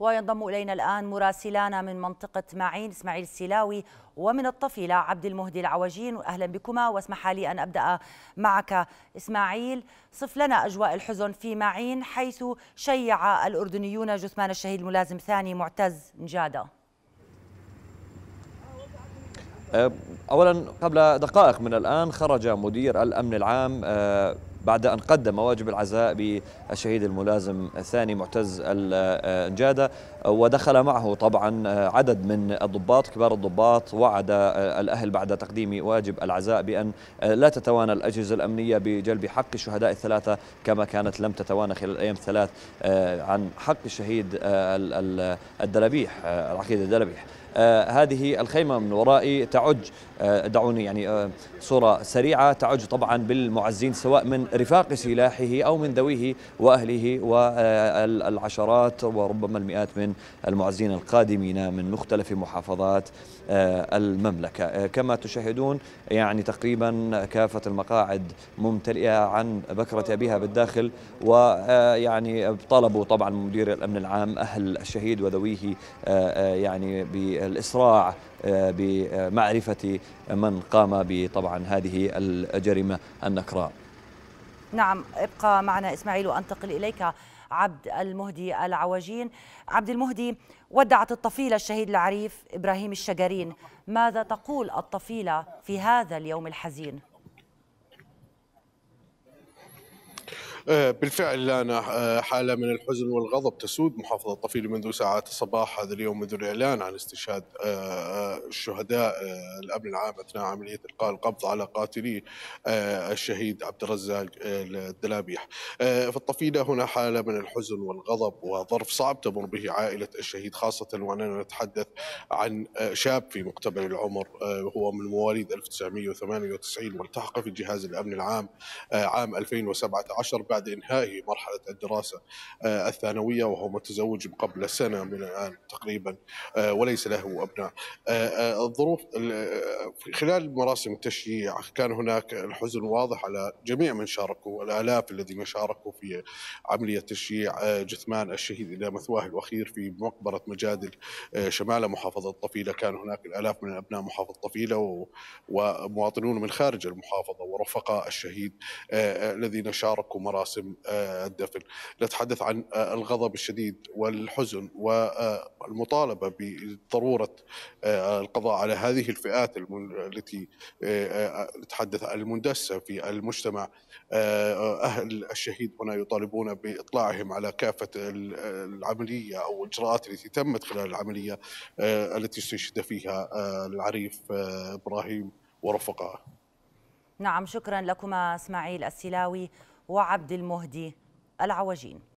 وينضم إلينا الآن مراسلانا من منطقة معين إسماعيل السلاوي ومن الطفيلة عبد المهدي العوجين أهلا بكما واسمح لي أن أبدأ معك إسماعيل صف لنا أجواء الحزن في معين حيث شيع الأردنيون جثمان الشهيد الملازم ثاني معتز نجاده أه، اولا قبل دقائق من الان خرج مدير الامن العام أه، بعد أن قدم واجب العزاء بالشهيد الملازم الثاني معتز النجادة ودخل معه طبعا عدد من الضباط كبار الضباط وعد الأهل بعد تقديم واجب العزاء بأن لا تتوانى الأجهزة الأمنية بجلب حق الشهداء الثلاثة كما كانت لم تتوانى خلال الأيام الثلاث آه، عن حق الشهيد آه، الدلبيح آه، العقيد الدلبيح آه هذه الخيمة من ورائي تعج آه دعوني يعني آه صورة سريعة تعج طبعا بالمعزين سواء من رفاق سلاحه أو من ذويه وأهله والعشرات وربما المئات من المعزين القادمين من مختلف محافظات آه، المملكة آه، كما تشاهدون يعني تقريبا كافة المقاعد ممتلئة عن بكرة أبيها بالداخل ويعني آه، طلبوا طبعا مدير الأمن العام أهل الشهيد وذويه يعني بالإسراع بمعرفة من قام بطبعا هذه الجريمة النكراء نعم ابقى معنا إسماعيل وأنتقل إليك عبد المهدي العواجين عبد المهدي ودعت الطفيلة الشهيد العريف إبراهيم الشجرين ماذا تقول الطفيلة في هذا اليوم الحزين؟ آه، بالفعل لنا آه، حالة من الحزن والغضب تسود محافظة طفيلة منذ ساعات الصباح هذا اليوم منذ الإعلان عن استشهاد آه، الشهداء الأمن العام أثناء عملية إلقاء القبض على قاتلي الشهيد عبد الرزاق الدلابيح في الطفيلة هنا حالة من الحزن والغضب وظرف صعب تمر به عائلة الشهيد خاصة وأننا نتحدث عن شاب في مقتبل العمر هو من مواليد 1998 والتحق في جهاز الأمن العام عام 2017 بعد إنهائه مرحلة الدراسة آه، الثانوية وهو متزوج قبل سنة من الآن تقريبا آه، وليس له أبناء آه، الظروف خلال مراسم التشييع كان هناك الحزن واضح على جميع من شاركوا الآلاف الذين شاركوا في عملية تشييع جثمان الشهيد إلى مثواه الأخير في مقبرة مجادل شمال محافظة طفيلة كان هناك الآلاف من أبناء محافظة طفيلة ومواطنون من خارج المحافظة ورفقاء الشهيد الذين شاركوا مراسم مراسم آه، الدفن نتحدث عن آه، الغضب الشديد والحزن والمطالبة آه، بضرورة القضاء على هذه الفئات التي نتحدث عن المندسة في المجتمع أهل الشهيد هنا يطالبون بإطلاعهم على كافة العملية أو الإجراءات التي تمت خلال العملية التي استشهد فيها العريف إبراهيم ورفقائه نعم شكرا لكما اسماعيل السلاوي وعبد المهدي العوجين